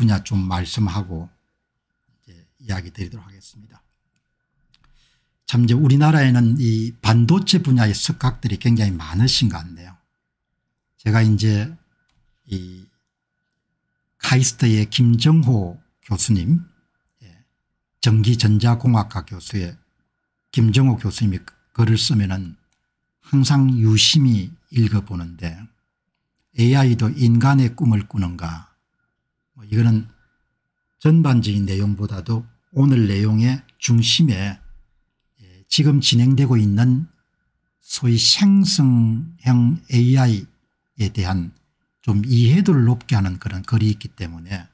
분야 좀 말씀하고 이제 이야기 드리도록 하겠습니다. 참 이제 우리나라에는 이 반도체 분야의 석학들이 굉장히 많으신 것 같네요. 제가 이제 이 카이스트의 김정호 교수님 예, 전기전자공학과 교수의 김정호 교수님이 그 글을 쓰면은 항상 유심히 읽어보는데 AI도 인간의 꿈을 꾸는가 이거는 전반적인 내용보다도 오늘 내용의 중심에 예, 지금 진행되고 있는 소위 생성형 AI에 대한 좀 이해도를 높게 하는 그런 글이 있기 때문에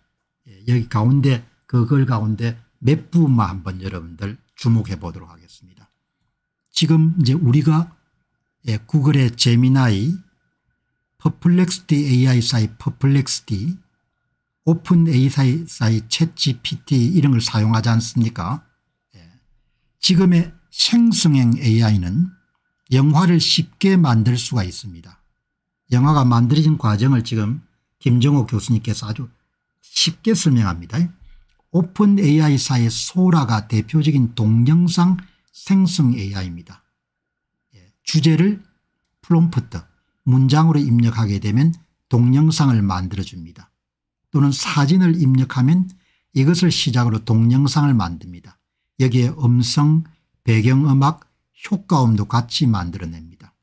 예, 여기 가운데 그 글 가운데 몇 부분만 한번 여러분들 주목해 보도록 하겠습니다. 지금 이제 우리가 예, 구글의 제미나이 퍼플렉스티 AI 사이 퍼플렉스티 오픈 AI 챗 GPT 이런 걸 사용하지 않습니까 예. 지금의 생성형 AI는 영화를 쉽게 만들 수가 있습니다. 영화가 만들어진 과정을 지금 김정호 교수님께서 아주 쉽게 설명합니다. 오픈 AI사의 소라가 대표적인 동영상 생성 AI입니다. 예. 주제를 프롬프트 문장으로 입력하게 되면 동영상을 만들어줍니다. 또는 사진을 입력하면 이것을 시작으로 동영상을 만듭니다. 여기에 음성, 배경음악, 효과음도 같이 만들어냅니다.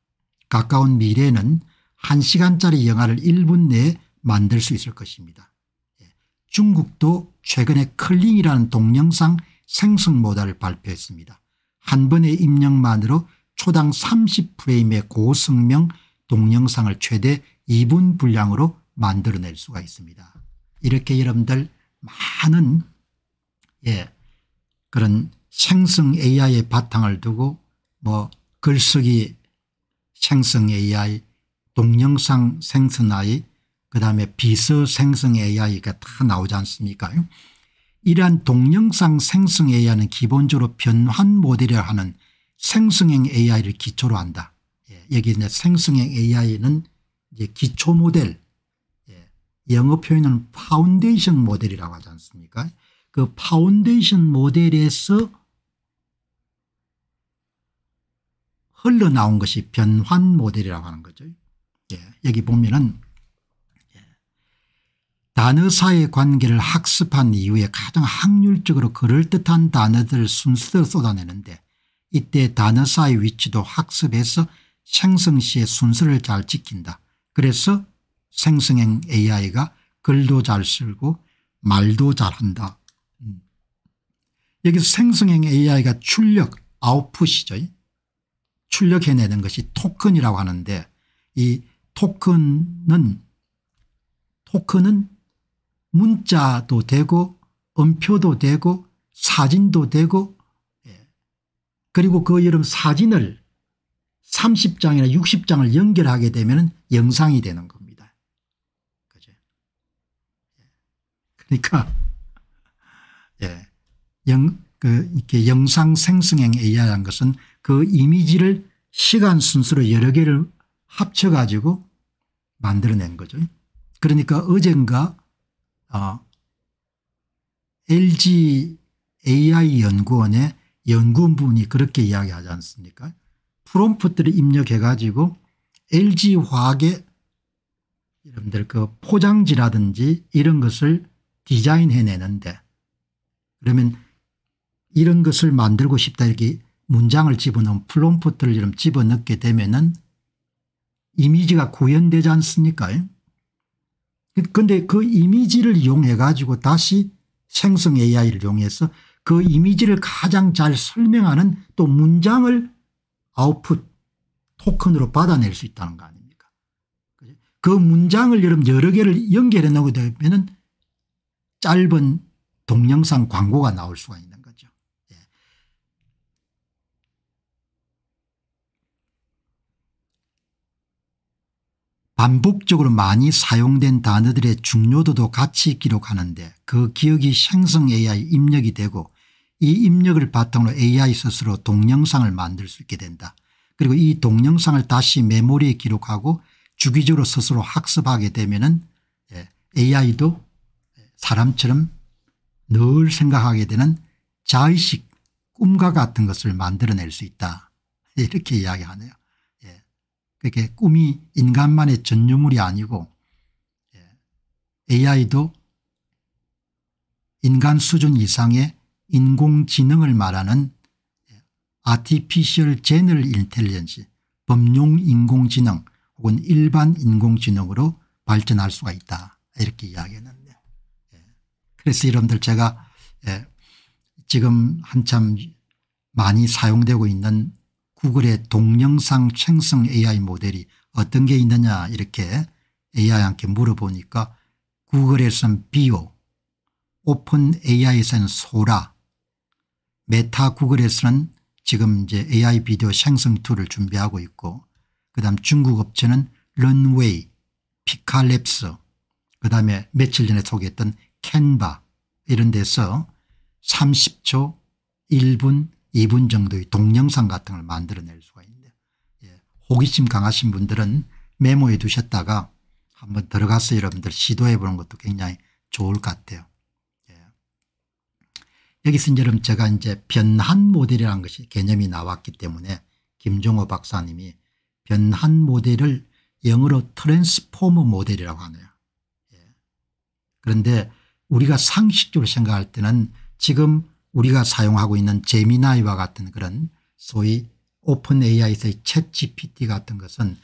가까운 미래에는 1시간짜리 영화를 1분 내에 만들 수 있을 것입니다. 예. 중국도 최근에 클링이라는 동영상 생성 모델을 발표했습니다. 한 번의 입력만으로 초당 30프레임의 고성명 동영상을 최대 2분 분량으로 만들어낼 수가 있습니다. 이렇게 여러분들 많은 예 그런 생성 AI의 바탕을 두고 뭐 글쓰기 생성 AI 동영상 생성 AI 그다음에 비서 생성 AI가 다 나오지 않습니까 이러한 동영상 생성 AI는 기본적으로 변환 모델이라 하는 생성형 AI를 기초로 한다. 예, 여기 이제 생성형 AI는 이제 기초 모델 영어 표현은 파운데이션 모델이라고 하지 않습니까 그 파운데이션 모델에서 흘러나온 것이 변환 모델이라고 하는 거죠. 예, 여기 보면은 예. 단어사의 관계를 학습한 이후에 가장 확률적으로 그럴듯한 단어들 순서대로 쏟아내는데 이때 단어사의 위치도 학습해서 생성시의 순서를 잘 지킨다. 그래서 생성형 AI가 글도 잘 쓰고 말도 잘한다. 음. 여기서 생성형 AI가 출력 아웃풋이죠. 출력해내는 것이 토큰이라고 하는데 이 토큰은 토큰은 문자도 되고 음표도 되고 사진도 되고 예. 그리고 그 이름 사진을 30장이나 60장을 연결하게 되면 영상이 되는 겁니다. 그러니까 예, 영, 그 이렇게 영상 생성형 a i 라 것은 그 이미지를 시간 순서로 여러 개를 합쳐 가지고 만들어낸 거죠. 그러니까 어젠가 어, LG AI 연구원의 연구원분이 그렇게 이야기하지 않습니까 프롬프트를 입력해 가지고 LG 화학의 여러분들 그 포장지라든지 이런 것을 디자인해내는데 그러면 이런 것을 만들고 싶다 이렇게 문장을 집어넣은 플롬프트를 좀 집어넣게 되면은 이미지가 구현되지 않습니까? 근데 그 이미지를 이용해 가지고 다시 생성 AI를 이용해서 그 이미지를 가장 잘 설명하는 또 문장을 아웃풋 토큰으로 받아낼 수 있다는 거 아닙니까? 그 문장을 여러 개를 연결해 놓게 되면 짧은 동영상 광고가 나올 수가 있는 거죠. 예. 반복적으로 많이 사용된 단어들의 중요도도 같이 기록하는데 그 기억이 생성 AI 입력이 되고 이 입력을 바탕으로 AI 스스로 동영상을 만들 수 있게 된다. 그리고 이 동영상을 다시 메모리에 기록하고 주기적으로 스스로 학습하게 되면 은 예, AI도 사람처럼 늘 생각하게 되는 자의식 꿈과 같은 것을 만들어낼 수 있다 이렇게 이야기하네요. 예. 그렇게 꿈이 인간만의 전유물이 아니고 예. AI도 인간 수준 이상의 인공지능을 말하는 아티피셜 제널 인텔리전시 범용 인공지능 혹은 일반 인공지능으로 발전할 수가 있다 이렇게 이야기했는데 그래서 여러분들 제가 예, 지금 한참 많이 사용되고 있는 구글의 동영상 생성 AI 모델이 어떤 게 있느냐 이렇게 AI한테 물어보니까 구글에서는 비오, 오픈 AI에서는 소라, 메타 구글에서는 지금 이제 AI 비디오 생성 툴을 준비하고 있고 그다음 중국 업체는 런웨이, 피칼랩스 그다음에 며칠 전에 소개했던 캔바 이런 데서 30초 1분 2분 정도의 동영상 같은 걸 만들어낼 수가 있는데 예, 호기심 강하신 분들은 메모해 두셨다가 한번 들어가서 여러분들 시도해 보는 것도 굉장히 좋을 것 같아요. 예. 여기서 이제 여러분 제가 이제 변한 모델이라는 것이 개념이 나왔기 때문에 김종호 박사님이 변한 모델을 영어로 트랜스포머 모델이라고 하네요. 예. 그런데 우리가 상식적으로 생각할 때는 지금 우리가 사용하고 있는 제미나이와 같은 그런 소위 오픈 AI에서의 챗 GPT 같은 것은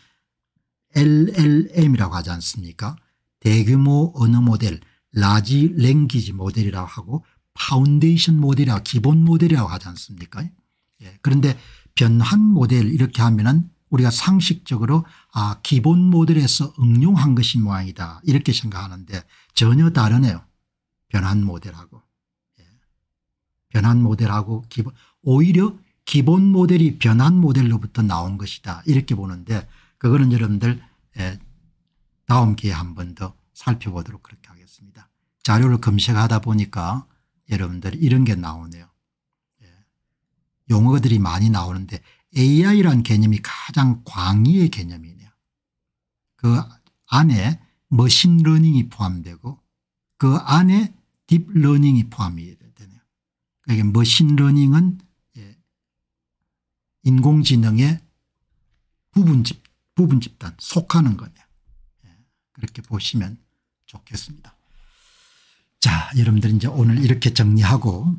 LLM이라고 하지 않습니까 대규모 언어 모델 라지 랭귀지 모델이라고 하고 파운데이션 모델이라고 기본 모델이라고 하지 않습니까 예. 그런데 변환 모델 이렇게 하면은 우리가 상식적으로 아 기본 모델에서 응용한 것이 모양이다 이렇게 생각하는데 전혀 다르네요. 변환 모델하고 예. 변환 모델하고 기본 오히려 기본 모델이 변환 모델로부터 나온 것이다 이렇게 보는데 그거는 여러분들 예. 다음 기회에 한 번 더 살펴보도록 그렇게 하겠습니다. 자료를 검색하다 보니까 여러분들 이런 게 나오네요. 예. 용어들이 많이 나오는데 AI란 개념이 가장 광의의 개념이네요. 그 안에 머신러닝이 포함되고 그 안에 딥러닝이 포함이 되네요. 그러니까 머신러닝은 예, 인공지능의 부분집, 부분집단 속하는 거냐 예, 그렇게 보시면 좋겠습니다. 자 여러분들 이제 오늘 이렇게 정리하고